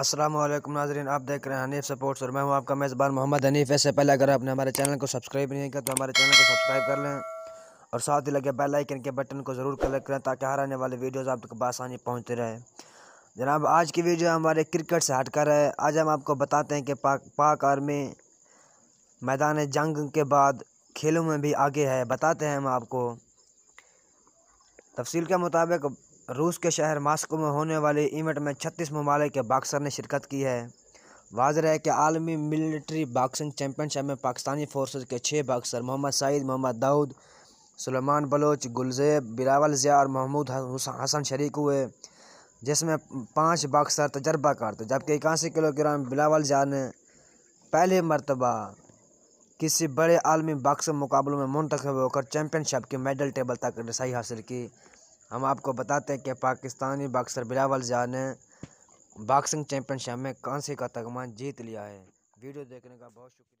असलम नाजरीन आप देख रहे हैं हनीफ सपोर्ट्स और मैं हूं आपका मेज़बान मोहम्मद हनीफ इससे पहले अगर आपने हमारे चैनल को सब्सक्राइब नहीं किया तो हमारे चैनल को सब्सक्राइब कर लें और साथ ही लगे बेल आइकन के बटन को ज़रूर क्लिक करें ताकि हर आने वाले वीडियोस आप तक बसानी पहुँचते रहे जनाब आज की वीडियो हमारे क्रिकेट से हटकर है आज हम आपको बताते हैं कि पाक पाक आर्मी मैदान जंग के बाद खेलों में भी आगे है बताते हैं हम आपको तफसील के मुताबिक रूस के शहर मास्को में होने वाले इवेंट में छत्तीस ममालिक के बाक्सर ने शिरकत की है वाजर है कि आलमी मिलिट्री बाक्सिंग चैंपियनशिप में पाकिस्तानी फोर्सेज के छः बाक्सर मोहम्मद सईद मोहम्मद दाऊद सलमान बलोच गुलजेब बिलावल ज़िया और महमूद हसन शरीक हुए जिसमें पाँच बाक्सर तजर्बाकार थे जबकि इक्यासी किलोग्राम बिलावल ज़िया ने पहले मरतबा किसी बड़े आलमी बाक्सर मुकाबलों में मुंतखब होकर चैंपियनशिप की मेडल टेबल तक रसाई हासिल की हम आपको बताते हैं कि पाकिस्तानी बॉक्सर बिलावल जहा ने बॉक्सिंग चैंपियनशिप में कांसे का तगमा जीत लिया है वीडियो देखने का बहुत शुक्रिया